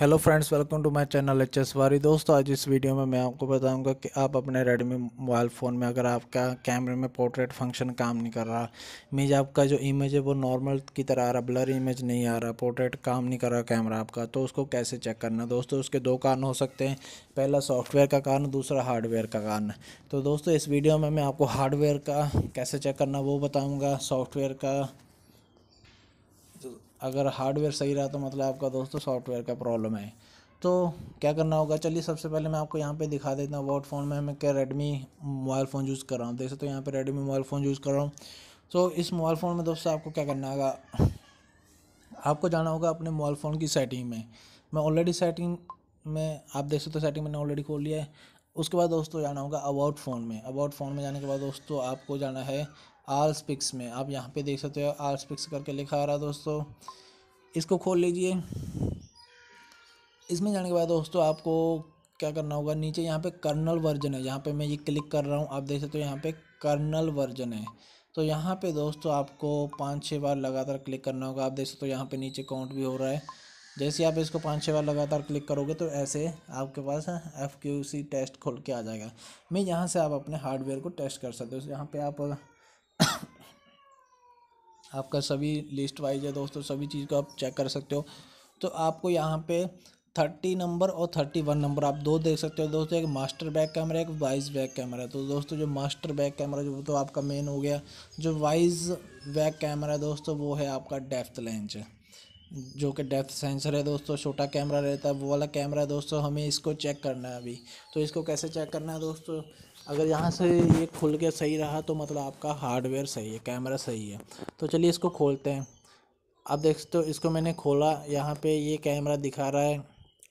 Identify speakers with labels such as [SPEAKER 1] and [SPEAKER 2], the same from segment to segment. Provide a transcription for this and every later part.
[SPEAKER 1] hello friends welcome to my channel H S वारी दोस्तों आज इस वीडियो में मैं आपको बताऊंगा कि आप अपने रेडमी मोबाइल फ़ोन में अगर आपका कैमरे में पोर्ट्रेट फंक्शन काम नहीं कर रहा मीज आपका जो इमेज है वो नॉर्मल की तरह आ रहा ब्लर इमेज नहीं आ रहा पोर्ट्रेट काम नहीं कर रहा कैमरा आपका तो उसको कैसे चेक करना दोस्तों उसके दो कारण हो सकते हैं पहला सॉफ्टवेयर का कारण दूसरा हार्डवेयर का कारण तो दोस्तों इस वीडियो में मैं आपको हार्डवेयर का कैसे चेक करना वो बताऊँगा सॉफ्टवेयर का अगर हार्डवेयर सही रहा तो मतलब आपका दोस्तों सॉफ्टवेयर का प्रॉब्लम है तो क्या करना होगा चलिए सबसे पहले मैं आपको यहाँ पे दिखा देता हूँ अबाउट फ़ोन में मैं क्या रेडमी मोबाइल फ़ोन यूज़ कर रहा हूँ देख सकते हो यहाँ पे रेडमी मोबाइल फ़ोन यूज़ कर रहा हूँ तो इस मोबाइल फ़ोन में दोस्तों आपको क्या करना होगा आपको जाना होगा अपने मोबाइल फ़ोन की सेटिंग में मैं ऑलरेडी सेटिंग में आप देख सकते हो सेटिंग मैंने ऑलरेडी खोल लिया है उसके बाद दोस्तों जाना होगा अबाउट फ़ोन में अबाउट फ़ोन में जाने के बाद दोस्तों आपको जाना है आर स्पिक्स में आप यहाँ पे देख सकते हो आर स्पिक्स करके लिखा आ रहा है दोस्तों इसको खोल लीजिए इसमें जाने के बाद दोस्तों आपको क्या करना होगा नीचे यहाँ पे कर्नल वर्जन है यहाँ पे मैं ये क्लिक कर रहा हूँ आप देख सकते हो यहाँ पे कर्नल वर्जन है तो यहाँ पे दोस्तों आपको पाँच छः बार लगातार क्लिक करना होगा आप देख सकते हो यहाँ पे नीचे काउंट भी हो रहा है जैसे आप इसको पाँच छः बार लगातार क्लिक करोगे तो ऐसे आपके पास एफ क्यू सी टेस्ट खोल के आ जाएगा मैं यहाँ से आप अपने हार्डवेयर को टेस्ट कर सकते हो यहाँ पर आप आपका सभी लिस्ट वाइज है दोस्तों सभी चीज़ को आप चेक कर सकते हो तो आपको यहाँ पे थर्टी नंबर और थर्टी वन नंबर आप दो देख सकते हो दोस्तों एक मास्टर बैक कैमरा एक वाइज बैक कैमरा तो दोस्तों जो मास्टर बैक कैमरा जो तो आपका मेन हो गया जो वाइज बैक कैमरा दोस्तों वो है आपका डेफ्थ लेंच जो कि डेप्थ सेंसर है दोस्तों छोटा कैमरा रहता है वो वाला कैमरा दोस्तों हमें इसको चेक करना है अभी तो इसको कैसे चेक करना है दोस्तों अगर यहाँ से ये खुल के सही रहा तो मतलब आपका हार्डवेयर सही है कैमरा सही है तो चलिए इसको खोलते हैं अब देख तो इसको मैंने खोला यहाँ पे ये कैमरा दिखा रहा है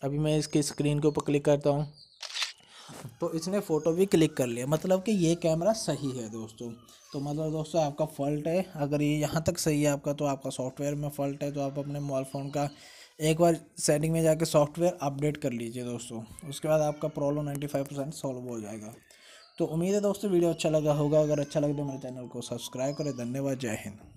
[SPEAKER 1] अभी मैं इसकी स्क्रीन के ऊपर क्लिक करता हूँ तो इसने फ़ोटो भी क्लिक कर लिया मतलब कि ये कैमरा सही है दोस्तों तो मतलब दोस्तों आपका फॉल्ट है अगर ये यहाँ तक सही है आपका तो आपका सॉफ्टवेयर में फॉल्ट है तो आप अपने मोबाइल फ़ोन का एक बार सेटिंग में जाके सॉफ्टवेयर अपडेट कर लीजिए दोस्तों उसके बाद आपका problem ninety five percent solve हो जाएगा तो उम्मीद है दोस्तों वीडियो अच्छा लगा होगा अगर अच्छा लगे तो मेरे चैनल को सब्सक्राइब करें धन्यवाद जय हिंद